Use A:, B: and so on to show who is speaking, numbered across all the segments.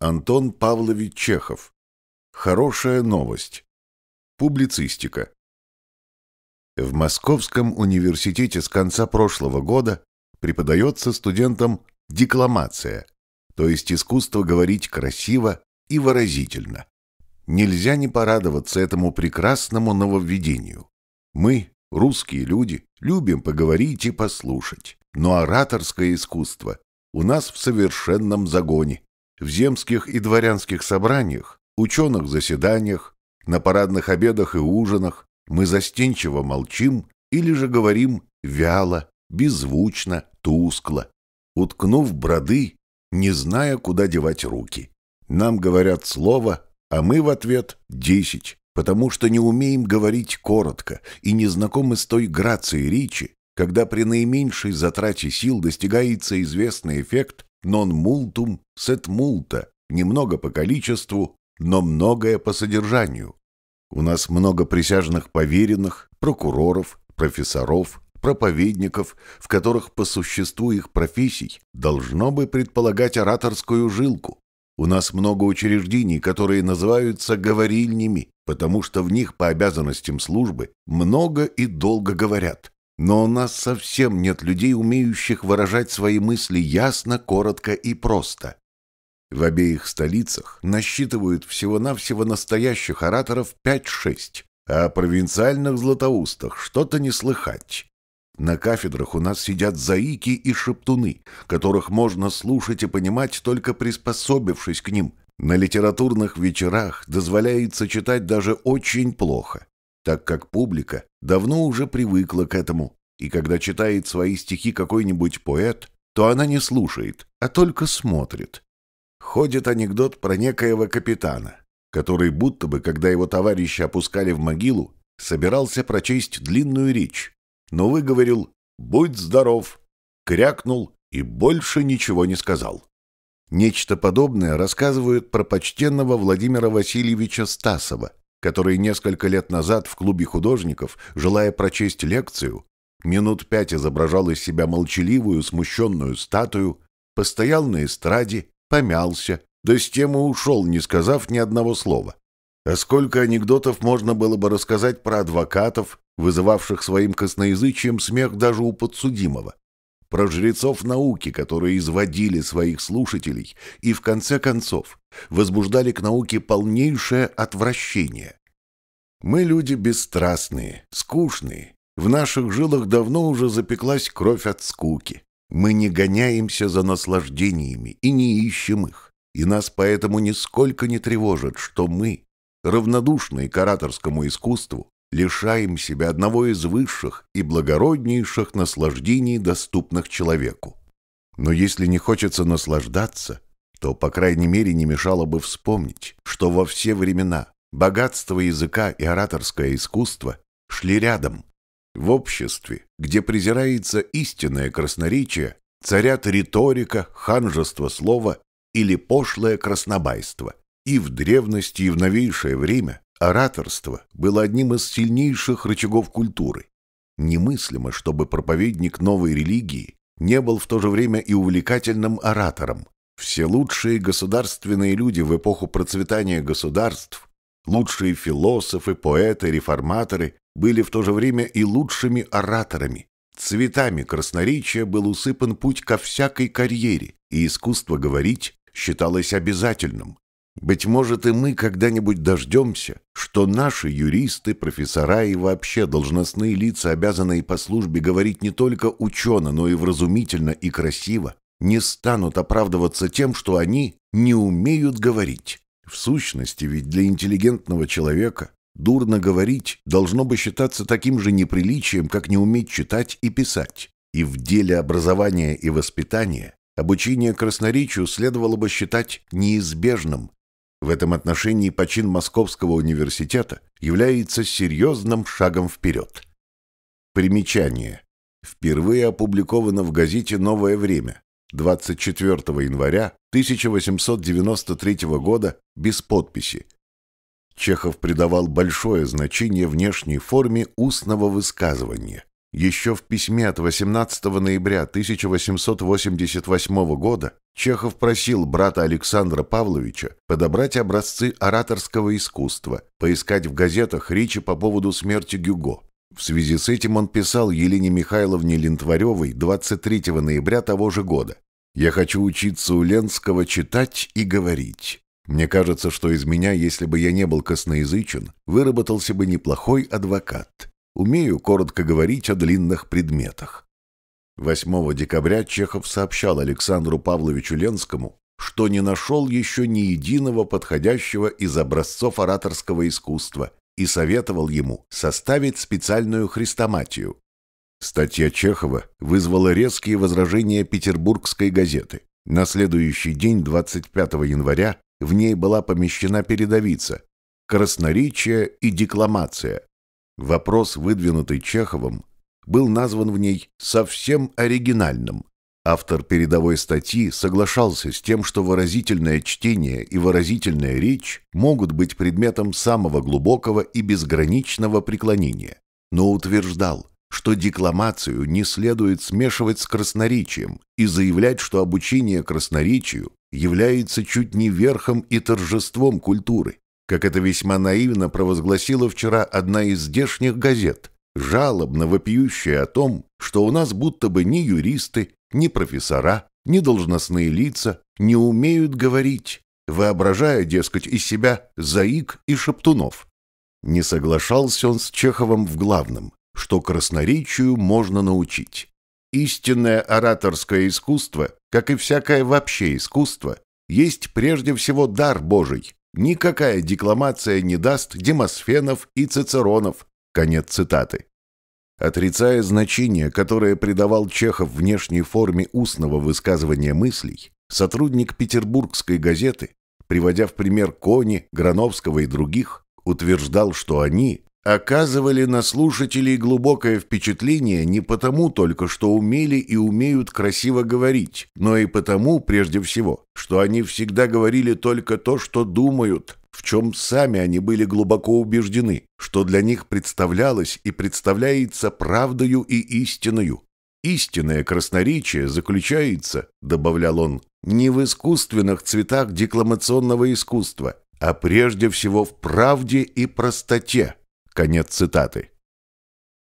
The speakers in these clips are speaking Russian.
A: Антон Павлович Чехов. Хорошая новость. Публицистика. В Московском университете с конца прошлого года преподается студентам декламация, то есть искусство говорить красиво и выразительно. Нельзя не порадоваться этому прекрасному нововведению. Мы, русские люди, любим поговорить и послушать, но ораторское искусство у нас в совершенном загоне в земских и дворянских собраниях, ученых заседаниях, на парадных обедах и ужинах мы застенчиво молчим или же говорим вяло, беззвучно, тускло, уткнув броды, не зная, куда девать руки. Нам говорят слово, а мы в ответ десять, потому что не умеем говорить коротко и не знакомы с той грацией речи, когда при наименьшей затрате сил достигается известный эффект non multum set multa, немного по количеству, но многое по содержанию. У нас много присяжных поверенных, прокуроров, профессоров, проповедников, в которых по существу их профессий должно бы предполагать ораторскую жилку. У нас много учреждений, которые называются говорильнями, потому что в них по обязанностям службы много и долго говорят. Но у нас совсем нет людей, умеющих выражать свои мысли ясно, коротко и просто. В обеих столицах насчитывают всего-навсего настоящих ораторов 5-6, а о провинциальных златоустах что-то не слыхать. На кафедрах у нас сидят заики и шептуны, которых можно слушать и понимать, только приспособившись к ним. На литературных вечерах дозволяется читать даже очень плохо так как публика давно уже привыкла к этому, и когда читает свои стихи какой-нибудь поэт, то она не слушает, а только смотрит. Ходит анекдот про некоего капитана, который будто бы, когда его товарища опускали в могилу, собирался прочесть длинную речь, но выговорил «Будь здоров!», крякнул и больше ничего не сказал. Нечто подобное рассказывают про почтенного Владимира Васильевича Стасова, который несколько лет назад в клубе художников, желая прочесть лекцию, минут пять изображал из себя молчаливую, смущенную статую, постоял на эстраде, помялся, да с темы ушел, не сказав ни одного слова. А сколько анекдотов можно было бы рассказать про адвокатов, вызывавших своим косноязычием смех даже у подсудимого, про жрецов науки, которые изводили своих слушателей и, в конце концов, возбуждали к науке полнейшее отвращение. Мы люди бесстрастные, скучные, в наших жилах давно уже запеклась кровь от скуки. Мы не гоняемся за наслаждениями и не ищем их, и нас поэтому нисколько не тревожит, что мы, равнодушные к ораторскому искусству, лишаем себя одного из высших и благороднейших наслаждений, доступных человеку. Но если не хочется наслаждаться, то, по крайней мере, не мешало бы вспомнить, что во все времена богатство языка и ораторское искусство шли рядом. В обществе, где презирается истинное красноречие, царят риторика, ханжество слова или пошлое краснобайство. И в древности, и в новейшее время Ораторство было одним из сильнейших рычагов культуры. Немыслимо, чтобы проповедник новой религии не был в то же время и увлекательным оратором. Все лучшие государственные люди в эпоху процветания государств, лучшие философы, поэты, реформаторы были в то же время и лучшими ораторами. Цветами красноречия был усыпан путь ко всякой карьере, и искусство говорить считалось обязательным, быть может, и мы когда-нибудь дождемся, что наши юристы, профессора и вообще должностные лица, обязанные по службе говорить не только учено, но и вразумительно и красиво, не станут оправдываться тем, что они не умеют говорить. В сущности, ведь для интеллигентного человека дурно говорить должно бы считаться таким же неприличием, как не уметь читать и писать. И в деле образования и воспитания обучение красноречию следовало бы считать неизбежным, в этом отношении почин Московского университета является серьезным шагом вперед. Примечание. Впервые опубликовано в газете «Новое время» 24 января 1893 года без подписи. Чехов придавал большое значение внешней форме устного высказывания. Еще в письме от 18 ноября 1888 года Чехов просил брата Александра Павловича подобрать образцы ораторского искусства, поискать в газетах речи по поводу смерти Гюго. В связи с этим он писал Елене Михайловне Лентваревой 23 ноября того же года. «Я хочу учиться у Ленского читать и говорить. Мне кажется, что из меня, если бы я не был косноязычен, выработался бы неплохой адвокат. Умею коротко говорить о длинных предметах. 8 декабря Чехов сообщал Александру Павловичу Ленскому, что не нашел еще ни единого подходящего из образцов ораторского искусства и советовал ему составить специальную хрестоматию. Статья Чехова вызвала резкие возражения петербургской газеты. На следующий день, 25 января, в ней была помещена передовица «Красноречие и декламация», Вопрос, выдвинутый Чеховым, был назван в ней совсем оригинальным. Автор передовой статьи соглашался с тем, что выразительное чтение и выразительная речь могут быть предметом самого глубокого и безграничного преклонения, но утверждал, что декламацию не следует смешивать с красноречием и заявлять, что обучение красноречию является чуть не верхом и торжеством культуры как это весьма наивно провозгласила вчера одна из здешних газет, жалобно вопиющая о том, что у нас будто бы ни юристы, ни профессора, ни должностные лица не умеют говорить, воображая, дескать, из себя заик и шептунов. Не соглашался он с Чеховым в главном, что красноречию можно научить. Истинное ораторское искусство, как и всякое вообще искусство, есть прежде всего дар Божий, Никакая декламация не даст Демосфенов и Цицеронов. Конец цитаты. Отрицая значение, которое придавал Чехов внешней форме устного высказывания мыслей, сотрудник петербургской газеты, приводя в пример Кони, Грановского и других, утверждал, что они оказывали на слушателей глубокое впечатление не потому только, что умели и умеют красиво говорить, но и потому, прежде всего, что они всегда говорили только то, что думают, в чем сами они были глубоко убеждены, что для них представлялось и представляется правдою и истиною. «Истинное красноречие заключается, — добавлял он, — не в искусственных цветах декламационного искусства, а прежде всего в правде и простоте, Конец цитаты.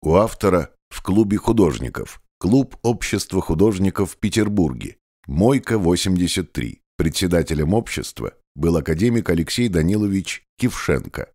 A: У автора в клубе художников. Клуб общества художников в Петербурге. Мойка 83. Председателем общества был академик Алексей Данилович Кившенко.